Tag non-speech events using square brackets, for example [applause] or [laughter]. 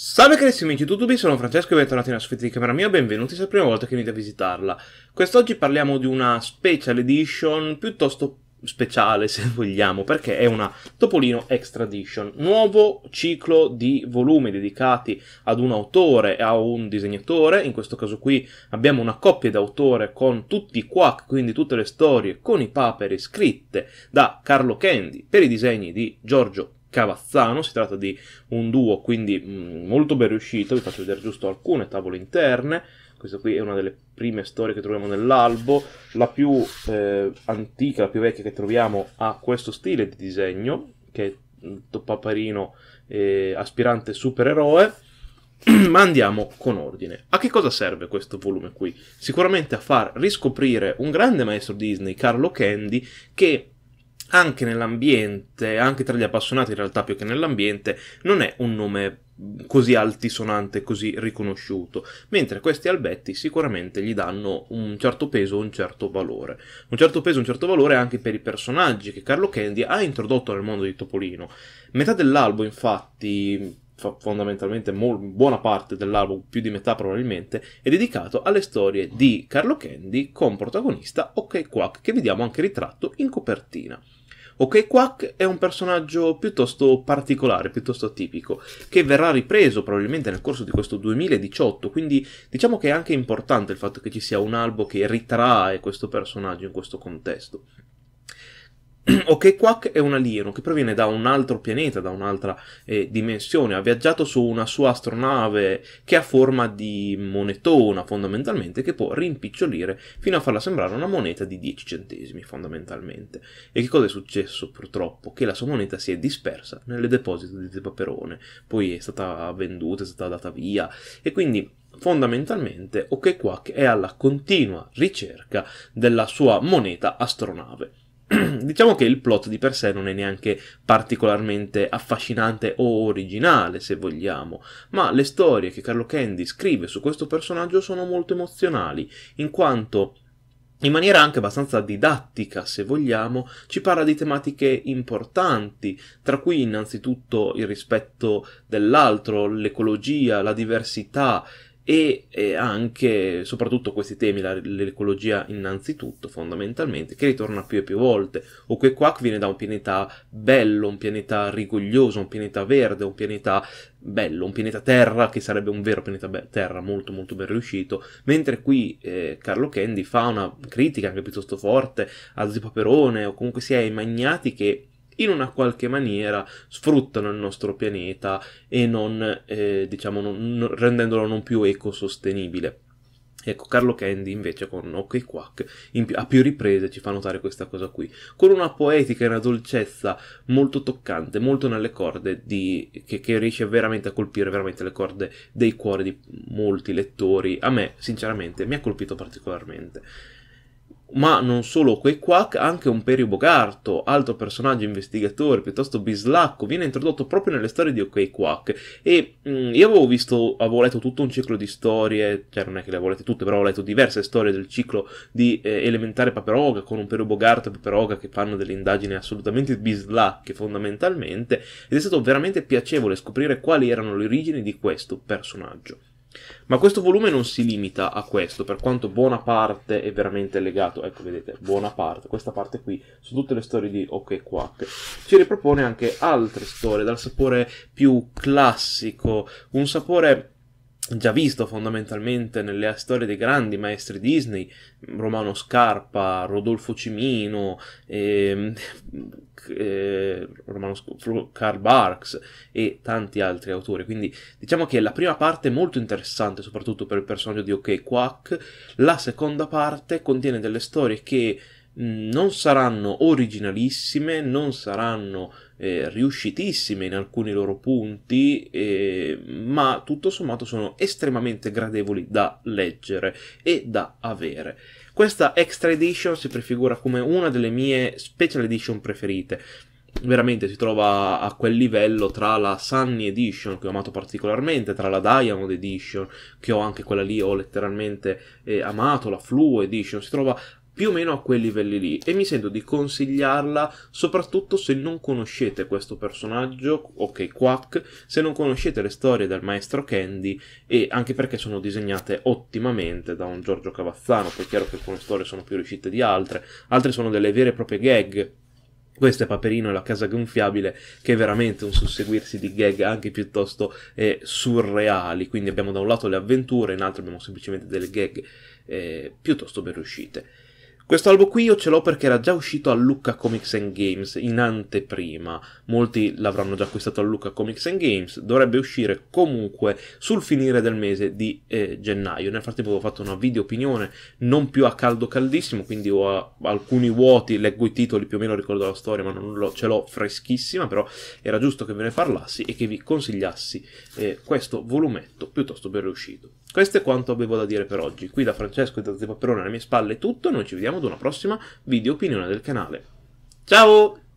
Salve carissimi amici di YouTube, sono Francesco e bentornati nella soffitta di camera mia, benvenuti se è la prima volta che venite a visitarla. Quest'oggi parliamo di una special edition piuttosto speciale [laughs] se vogliamo, perché è una Topolino Extra Edition, nuovo ciclo di volumi dedicati ad un autore e a un disegnatore, in questo caso qui abbiamo una coppia d'autore con tutti i quack, quindi tutte le storie con i paperi scritte da Carlo Candy per i disegni di Giorgio Cavazzano, si tratta di un duo quindi molto ben riuscito, vi faccio vedere giusto alcune tavole interne, questa qui è una delle prime storie che troviamo nell'albo, la più eh, antica, la più vecchia che troviamo ha questo stile di disegno, che è tutto paparino eh, aspirante supereroe, [clears throat] ma andiamo con ordine. A che cosa serve questo volume qui? Sicuramente a far riscoprire un grande maestro Disney, Carlo Candy, che anche nell'ambiente, anche tra gli appassionati in realtà più che nell'ambiente, non è un nome così altisonante, così riconosciuto, mentre questi albetti sicuramente gli danno un certo peso, un certo valore. Un certo peso, un certo valore anche per i personaggi che Carlo Candy ha introdotto nel mondo di Topolino. Metà dell'albo, infatti, fondamentalmente mol- buona parte dell'albo, più di metà probabilmente, è dedicato alle storie di Carlo Candy con protagonista Ok Quack, che vediamo anche ritratto in copertina. Ok Quack è un personaggio piuttosto particolare, piuttosto tipico, che verrà ripreso probabilmente nel corso di questo 2018, quindi diciamo che è anche importante il fatto che ci sia un albo che ritrae questo personaggio in questo contesto. Ok Quack è un alieno che proviene da un altro pianeta, da un'altra eh, dimensione, ha viaggiato su una sua astronave che ha forma di monetona fondamentalmente che può rimpicciolire fino a farla sembrare una moneta di 10 centesimi fondamentalmente. E che cosa è successo purtroppo? Che la sua moneta si è dispersa nelle deposito di De Paperone, poi è stata venduta, è stata data via e quindi fondamentalmente Ok Quack è alla continua ricerca della sua moneta astronave. [clears throat] diciamo che il plot di per sé non è neanche particolarmente affascinante o originale, se vogliamo, ma le storie che Carlo Candy scrive su questo personaggio sono molto emozionali, in quanto in maniera anche abbastanza didattica, se vogliamo, ci parla di tematiche importanti, tra cui innanzitutto il rispetto dell'altro, l'ecologia, la diversità, e, e anche, soprattutto questi temi, la, l'ecologia innanzitutto fondamentalmente, che ritorna più e più volte. o Oque Quack viene da un pianeta bello, un pianeta rigoglioso, un pianeta verde, un pianeta bello, un pianeta Terra che sarebbe un vero pianeta be- Terra, molto molto ben riuscito, mentre qui eh, Carlo Candy fa una critica anche piuttosto forte a Zio o comunque sia ai magnati che in una qualche maniera sfruttano il nostro pianeta e non, eh, diciamo, non, non, rendendolo non più ecosostenibile. Ecco, Carlo Candy invece con Ok Quack pi- a più riprese ci fa notare questa cosa qui, con una poetica e una dolcezza molto toccante, molto nelle corde, di, che, che, riesce veramente a colpire veramente le corde dei cuori di molti lettori. A me, sinceramente, mi ha colpito particolarmente ma non solo quei quack, anche un Bogarto, altro personaggio investigatore piuttosto bislacco, viene introdotto proprio nelle storie di Ok Quack. E mh, mm, io avevo visto, avevo letto tutto un ciclo di storie, cioè non è che le avevo lette tutte, però ho letto diverse storie del ciclo di eh, Elementare Paperoga con un Bogarto e Paperoga che fanno delle indagini assolutamente bislacche fondamentalmente, ed è stato veramente piacevole scoprire quali erano le origini di questo personaggio. Ma questo volume non si limita a questo, per quanto buona parte è veramente legato, ecco vedete, buona parte, questa parte qui, su tutte le storie di Ok Quack, ci ripropone anche altre storie dal sapore più classico, un sapore già visto fondamentalmente nelle storie dei grandi maestri Disney, Romano Scarpa, Rodolfo Cimino, eh, [laughs] eh, Romano Sc- Karl Barks e tanti altri autori. Quindi diciamo che la prima parte è molto interessante, soprattutto per il personaggio di Ok Quack, la seconda parte contiene delle storie che mm, non saranno originalissime, non saranno eh, riuscitissime in alcuni loro punti, eh, ma tutto sommato sono estremamente gradevoli da leggere e da avere. Questa extra edition si prefigura come una delle mie special edition preferite. Veramente si trova a quel livello tra la Sunny Edition che ho amato particolarmente, tra la Diamond Edition che ho anche quella lì ho letteralmente eh, amato, la Flu Edition, si trova più o meno a quei livelli lì e mi sento di consigliarla soprattutto se non conoscete questo personaggio, ok Quack, se non conoscete le storie del maestro Candy e anche perché sono disegnate ottimamente da un Giorgio Cavazzano, poi è chiaro che alcune storie sono più riuscite di altre, altre sono delle vere e proprie gag questo è Paperino e la casa gonfiabile, che è veramente un susseguirsi di gag anche piuttosto eh, surreali. Quindi abbiamo da un lato le avventure, in altro abbiamo semplicemente delle gag eh, piuttosto ben riuscite. Questo albo qui io ce l'ho perché era già uscito a Lucca Comics and Games in anteprima, molti l'avranno già acquistato a Lucca Comics and Games, dovrebbe uscire comunque sul finire del mese di eh, gennaio. Nel frattempo ho fatto una video opinione non più a caldo caldissimo, quindi ho eh, alcuni vuoti, leggo i titoli, più o meno ricordo la storia, ma non lo, ce l'ho freschissima, però era giusto che ve ne parlassi e che vi consigliassi eh, questo volumetto piuttosto ben riuscito. Questo è quanto avevo da dire per oggi. Qui da Francesco e da Zepaperone alle mie spalle è tutto, noi ci vediamo ad una prossima video opinione del canale. Ciao!